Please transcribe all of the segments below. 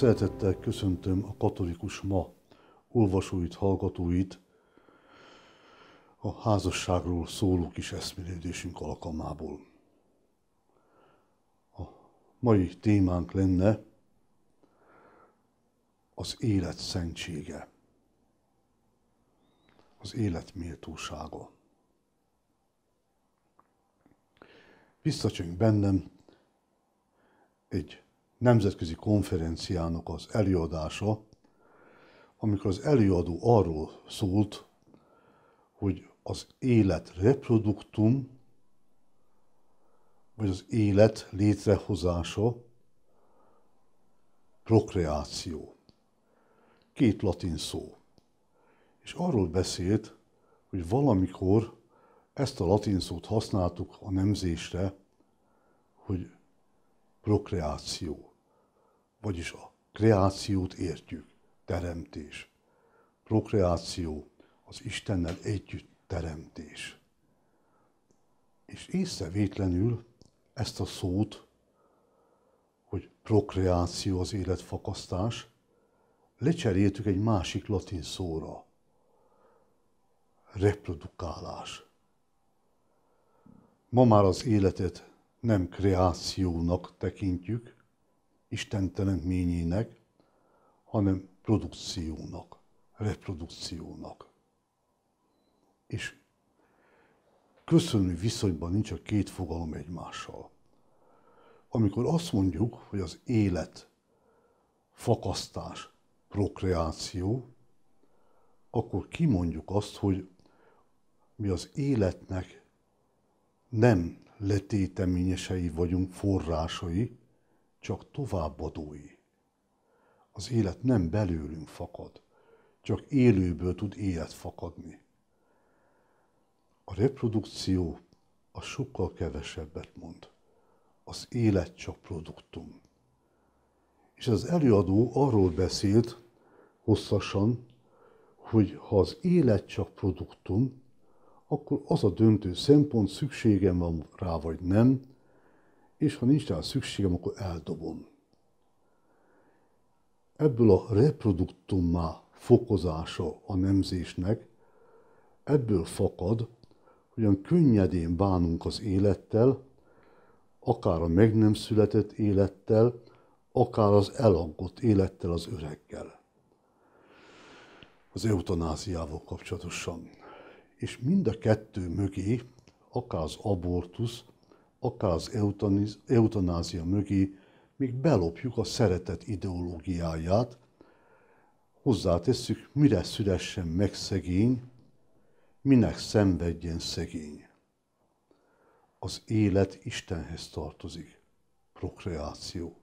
Szeretettel köszöntöm a katolikus ma olvasóit, hallgatóit a házasságról szóló kis eszmélődésünk alkalmából. A mai témánk lenne az élet szentsége, az élet méltósága. Visszacsönk bennem egy nemzetközi konferenciának az előadása, amikor az előadó arról szólt, hogy az élet reproduktum, vagy az élet létrehozása, prokreáció. Két latin szó. És arról beszélt, hogy valamikor ezt a latin szót használtuk a nemzésre, hogy prokreáció vagyis a kreációt értjük, teremtés. Prokreáció, az Istennel együtt teremtés. És észrevétlenül ezt a szót, hogy prokreáció az életfakasztás, lecseréltük egy másik latin szóra, reprodukálás. Ma már az életet nem kreációnak tekintjük, Isten teremtményének, hanem produkciónak, reprodukciónak. És köszönő viszonyban nincs a két fogalom egymással. Amikor azt mondjuk, hogy az élet, fakasztás, prokreáció, akkor kimondjuk azt, hogy mi az életnek nem letéteményesei vagyunk, forrásai, csak továbbadói. Az élet nem belőlünk fakad, csak élőből tud élet fakadni. A reprodukció a sokkal kevesebbet mond. Az élet csak produktum. És az előadó arról beszélt hosszasan, hogy ha az élet csak produktum, akkor az a döntő szempont, szükségem van rá vagy nem, és ha nincs rá szükségem, akkor eldobom. Ebből a reproduktummá fokozása a nemzésnek, ebből fakad, hogy olyan könnyedén bánunk az élettel, akár a meg nem született élettel, akár az elangott élettel az öreggel. Az eutanáziával kapcsolatosan. És mind a kettő mögé, akár az abortusz, akár az eutanázia mögé még belopjuk a szeretet ideológiáját, hozzátesszük, mire szülessen meg szegény, minek szenvedjen szegény. Az élet Istenhez tartozik. Prokreáció.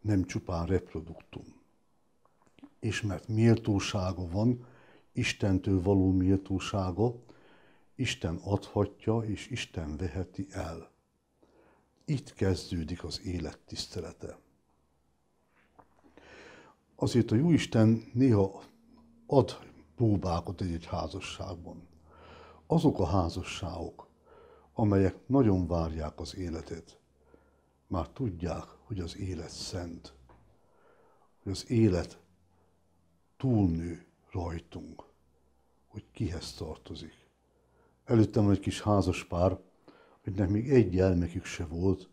Nem csupán reproduktum. És mert méltósága van, Istentől való méltósága, Isten adhatja és Isten veheti el. Itt kezdődik az élet tisztelete. Azért a Jóisten néha ad próbákat egy-egy házasságban. Azok a házasságok, amelyek nagyon várják az életet, már tudják, hogy az élet szent, hogy az élet túlnő rajtunk, hogy kihez tartozik. Előttem van egy kis házas pár, akinek még egy gyermekük se volt,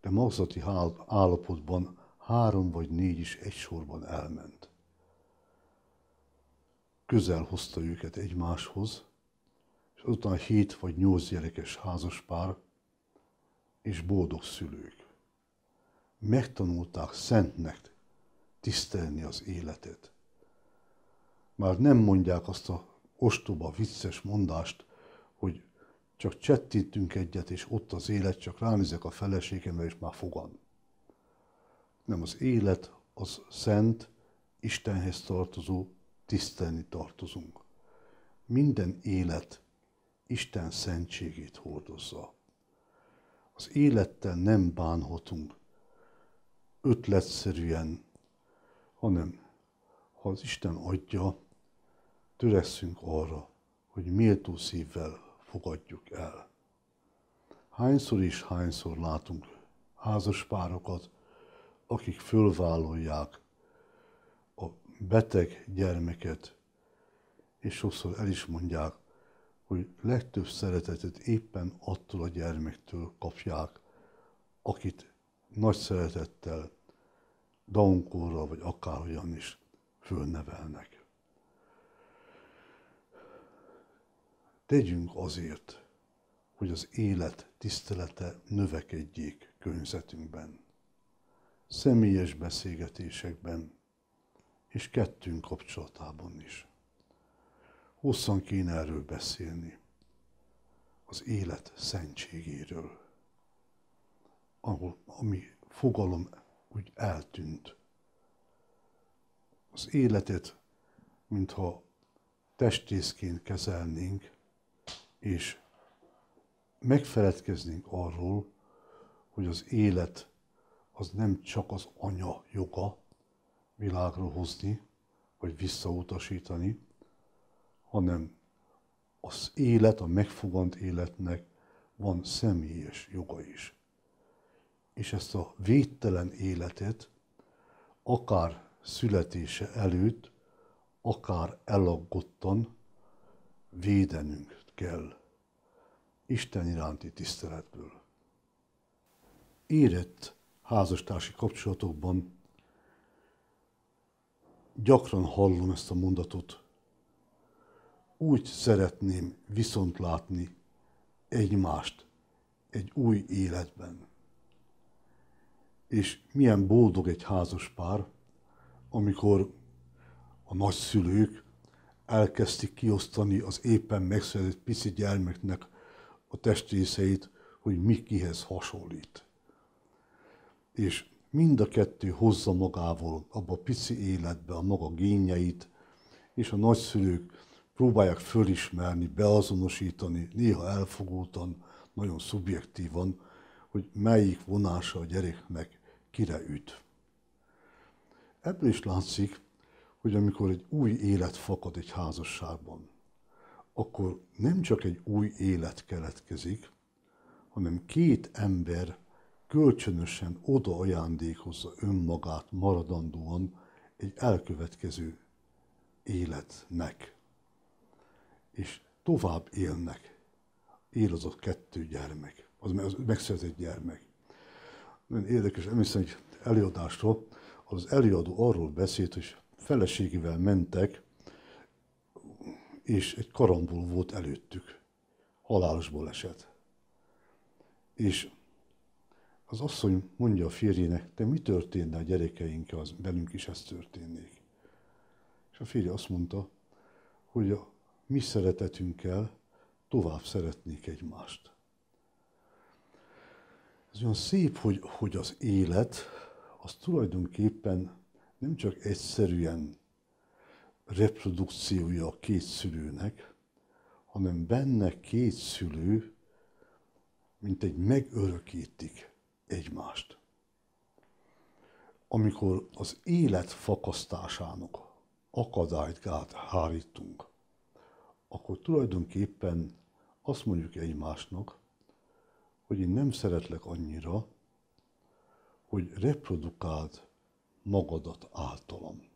de magzati állapotban három vagy négy is egy sorban elment. Közel hozta őket egymáshoz, és azután hét vagy nyolc gyerekes házaspár és boldog szülők. Megtanulták szentnek tisztelni az életet. Már nem mondják azt a ostoba vicces mondást, hogy csak csettítünk egyet, és ott az élet, csak ránézek a feleségemre, és már fogan. Nem, az élet az szent, Istenhez tartozó, tisztelni tartozunk. Minden élet Isten szentségét hordozza. Az élettel nem bánhatunk ötletszerűen, hanem ha az Isten adja, törekszünk arra, hogy méltó szívvel fogadjuk el. Hányszor is hányszor látunk házaspárokat, párokat, akik fölvállalják a beteg gyermeket, és sokszor el is mondják, hogy legtöbb szeretetet éppen attól a gyermektől kapják, akit nagy szeretettel, daunkóra vagy akárhogyan is fölnevelnek. Tegyünk azért, hogy az élet tisztelete növekedjék környezetünkben, személyes beszélgetésekben és kettőnk kapcsolatában is. Hosszan kéne erről beszélni, az élet szentségéről, ahol, ami fogalom úgy eltűnt. Az életet, mintha testészként kezelnénk, és megfeledkeznénk arról, hogy az élet az nem csak az anya joga világra hozni, vagy visszautasítani, hanem az élet, a megfogant életnek van személyes joga is. És ezt a védtelen életet, akár születése előtt, akár elaggottan védenünk kell Isten iránti tiszteletből. Érett házastársi kapcsolatokban gyakran hallom ezt a mondatot. Úgy szeretném viszont látni egymást egy új életben. És milyen boldog egy házas pár, amikor a nagyszülők elkezdték kiosztani az éppen megszületett pici gyermeknek a testrészeit, hogy mi kihez hasonlít. És mind a kettő hozza magával abba a pici életbe a maga génjeit, és a nagyszülők próbálják fölismerni, beazonosítani, néha elfogultan, nagyon szubjektívan, hogy melyik vonása a gyereknek kire üt. Ebből is látszik, hogy amikor egy új élet fakad egy házasságban, akkor nem csak egy új élet keletkezik, hanem két ember kölcsönösen oda ajándékozza önmagát maradandóan egy elkövetkező életnek. És tovább élnek. Él az a kettő gyermek, az, megszerzett gyermek. Nagyon érdekes, emlékszem egy előadásról, az előadó arról beszélt, hogy feleségével mentek, és egy karambol volt előttük. Halálos baleset. És az asszony mondja a férjének, te mi történne a gyerekeinkkel, az velünk is ez történnék. És a férje azt mondta, hogy a mi szeretetünkkel tovább szeretnék egymást. Ez olyan szép, hogy, hogy az élet az tulajdonképpen nem csak egyszerűen reprodukciója a két szülőnek, hanem benne két szülő, mint egy megörökítik egymást. Amikor az élet fakasztásának akadályt gát hárítunk, akkor tulajdonképpen azt mondjuk egymásnak, hogy én nem szeretlek annyira, hogy reprodukáld magadat általam.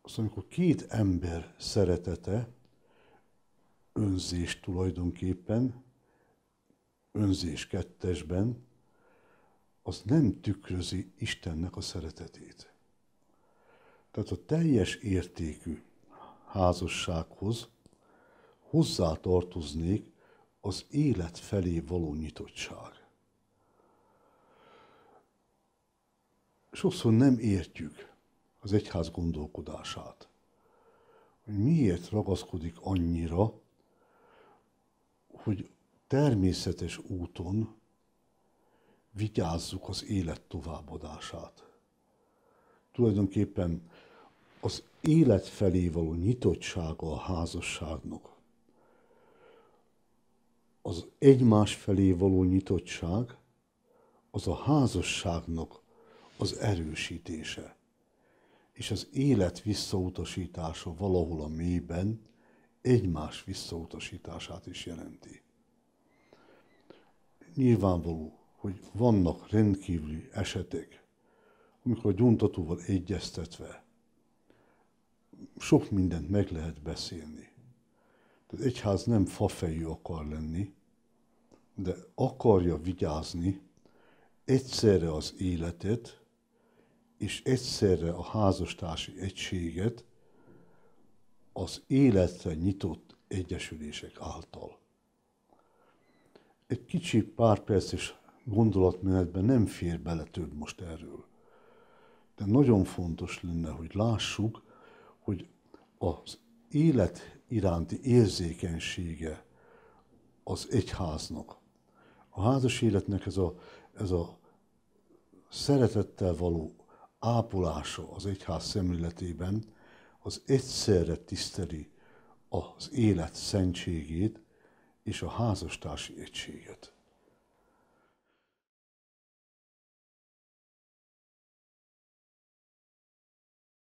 Azt amikor két ember szeretete, önzés tulajdonképpen, önzés kettesben, az nem tükrözi Istennek a szeretetét. Tehát a teljes értékű házassághoz hozzátartoznék az élet felé való nyitottság. sokszor nem értjük az egyház gondolkodását, hogy miért ragaszkodik annyira, hogy természetes úton vigyázzuk az élet továbbadását. Tulajdonképpen az élet felé való nyitottsága a házasságnak, az egymás felé való nyitottság, az a házasságnak az erősítése, és az élet visszautasítása valahol a mélyben egymás visszautasítását is jelenti. Nyilvánvaló, hogy vannak rendkívüli esetek, amikor a gyóntatóval egyeztetve sok mindent meg lehet beszélni. Az egyház nem fafejű akar lenni, de akarja vigyázni egyszerre az életet, és egyszerre a házastársi egységet az életre nyitott egyesülések által. Egy kicsi pár perces gondolatmenetben nem fér bele több most erről. De nagyon fontos lenne, hogy lássuk, hogy az élet iránti érzékenysége az egyháznak, a házas életnek ez a, ez a szeretettel való ápolása az egyház szemléletében az egyszerre tiszteli az élet szentségét és a házastársi egységet.